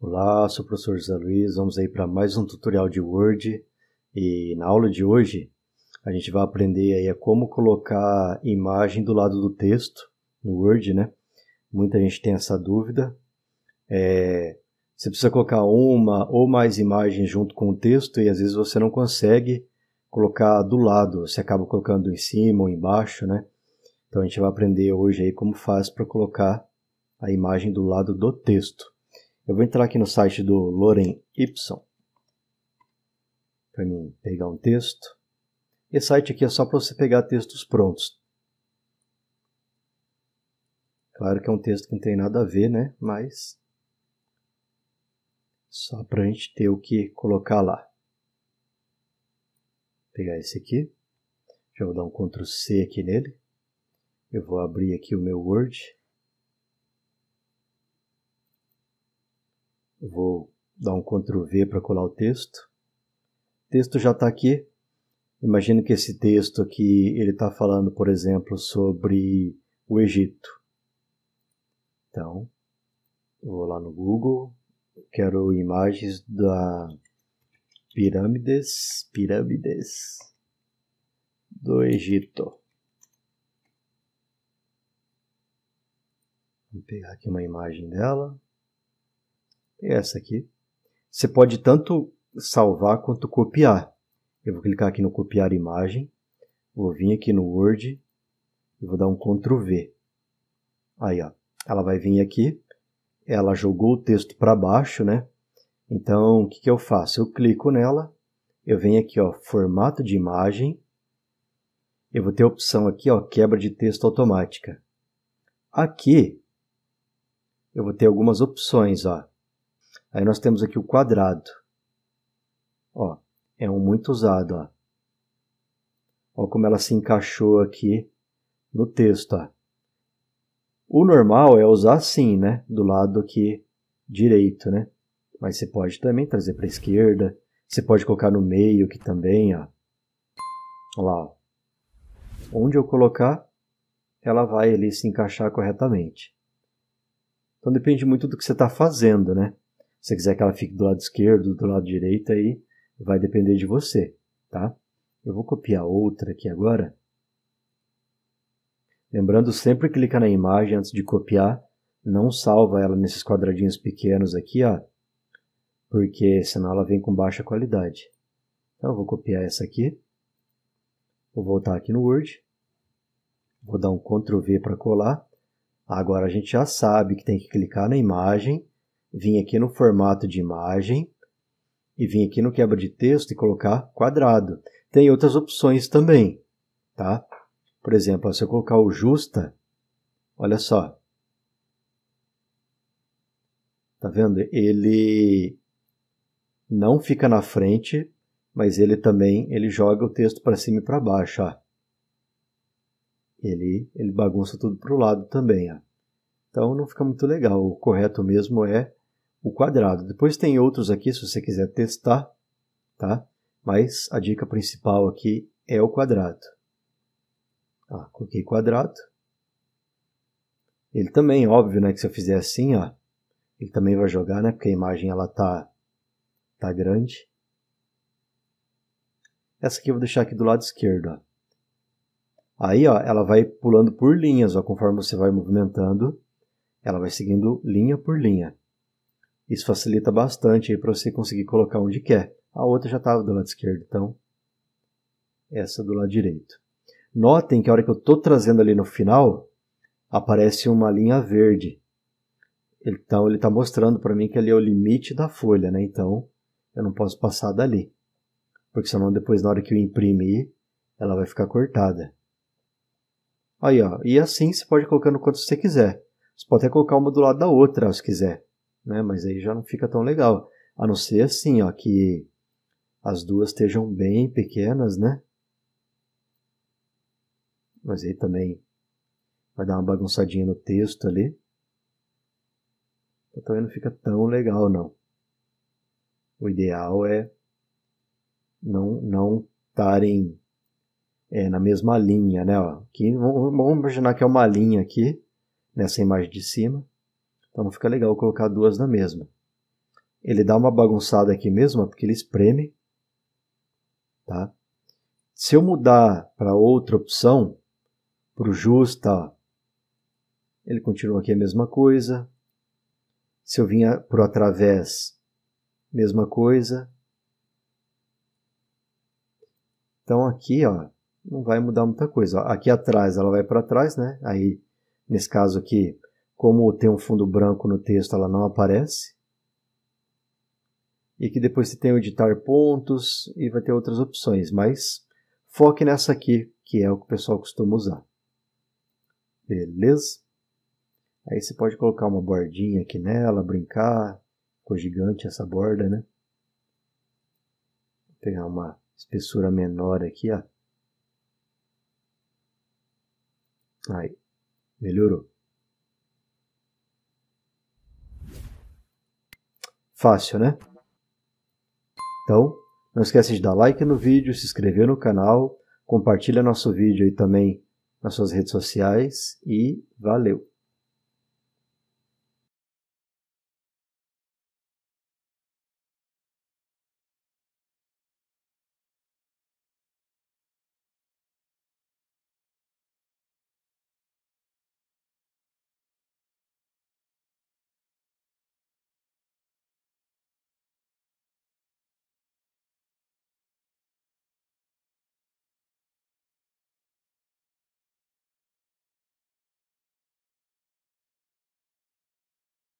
Olá, sou o professor José Luiz, vamos aí para mais um tutorial de Word e na aula de hoje a gente vai aprender aí a como colocar imagem do lado do texto no Word, né? Muita gente tem essa dúvida. É, você precisa colocar uma ou mais imagens junto com o texto e às vezes você não consegue colocar do lado, você acaba colocando em cima ou embaixo, né? Então a gente vai aprender hoje aí como faz para colocar a imagem do lado do texto. Eu vou entrar aqui no site do Loren Y para mim pegar um texto. Esse site aqui é só para você pegar textos prontos. Claro que é um texto que não tem nada a ver, né? Mas só para a gente ter o que colocar lá. Vou pegar esse aqui. Já vou dar um Ctrl C aqui nele. Eu vou abrir aqui o meu Word. Vou dar um Ctrl V para colar o texto. O texto já está aqui. Imagino que esse texto aqui ele está falando, por exemplo, sobre o Egito. Então, vou lá no Google, quero imagens da pirâmides, pirâmides do Egito. Vou pegar aqui uma imagem dela é essa aqui. Você pode tanto salvar quanto copiar. Eu vou clicar aqui no copiar imagem, vou vir aqui no Word e vou dar um Ctrl V. Aí, ó, ela vai vir aqui, ela jogou o texto para baixo, né? Então, o que, que eu faço? Eu clico nela, eu venho aqui, ó, formato de imagem, eu vou ter a opção aqui, ó, quebra de texto automática. Aqui, eu vou ter algumas opções, ó. Aí nós temos aqui o quadrado. Ó, é um muito usado. Ó. ó como ela se encaixou aqui no texto. Ó. O normal é usar assim, né? Do lado aqui direito, né? Mas você pode também trazer para a esquerda. Você pode colocar no meio aqui também, ó. Olha lá, ó. Onde eu colocar, ela vai ali se encaixar corretamente. Então depende muito do que você está fazendo, né? Se você quiser que ela fique do lado esquerdo, do lado direito, aí vai depender de você, tá? Eu vou copiar outra aqui agora. Lembrando, sempre clica na imagem antes de copiar, não salva ela nesses quadradinhos pequenos aqui, ó, porque senão ela vem com baixa qualidade. Então eu vou copiar essa aqui, vou voltar aqui no Word, vou dar um Ctrl V para colar. Agora a gente já sabe que tem que clicar na imagem vim aqui no formato de imagem e vim aqui no quebra de texto e colocar quadrado. Tem outras opções também, tá? Por exemplo, se eu colocar o justa, olha só. Tá vendo? Ele não fica na frente, mas ele também ele joga o texto para cima e para baixo, ó. Ele, ele bagunça tudo para o lado também, ó. Então não fica muito legal. O correto mesmo é o quadrado. Depois tem outros aqui se você quiser testar, tá? Mas a dica principal aqui é o quadrado. Ó, coloquei quadrado. Ele também, óbvio, né, que se eu fizer assim, ó, ele também vai jogar, né, porque a imagem ela tá tá grande. Essa aqui eu vou deixar aqui do lado esquerdo, ó. Aí, ó, ela vai pulando por linhas, ó, conforme você vai movimentando, ela vai seguindo linha por linha. Isso facilita bastante para você conseguir colocar onde quer. A outra já estava do lado esquerdo, então essa do lado direito. Notem que a hora que eu estou trazendo ali no final, aparece uma linha verde. Então ele está mostrando para mim que ali é o limite da folha, né? Então eu não posso passar dali. Porque senão depois na hora que eu imprimir, ela vai ficar cortada. Aí, ó. E assim você pode colocar no quanto você quiser. Você pode até colocar uma do lado da outra, se quiser né? Mas aí já não fica tão legal. A não ser assim, ó, que as duas estejam bem pequenas, né? Mas aí também vai dar uma bagunçadinha no texto ali. Então também não fica tão legal, não. O ideal é não não estarem é, na mesma linha, né? Ó, aqui, vamos imaginar que é uma linha aqui, nessa imagem de cima. Então não fica legal colocar duas na mesma. Ele dá uma bagunçada aqui mesmo, porque ele espreme. Tá? Se eu mudar para outra opção, para o justa, ele continua aqui a mesma coisa. Se eu vinha para o através, mesma coisa. Então aqui, ó, não vai mudar muita coisa. Aqui atrás ela vai para trás, né? Aí, nesse caso aqui, como tem um fundo branco no texto, ela não aparece. E aqui depois você tem o editar pontos e vai ter outras opções, mas foque nessa aqui, que é o que o pessoal costuma usar. Beleza? Aí você pode colocar uma bordinha aqui nela, brincar. Ficou gigante essa borda, né? Vou pegar uma espessura menor aqui, ó. Aí, melhorou. Fácil, né? Então, não esquece de dar like no vídeo, se inscrever no canal, compartilha nosso vídeo aí também nas suas redes sociais e valeu!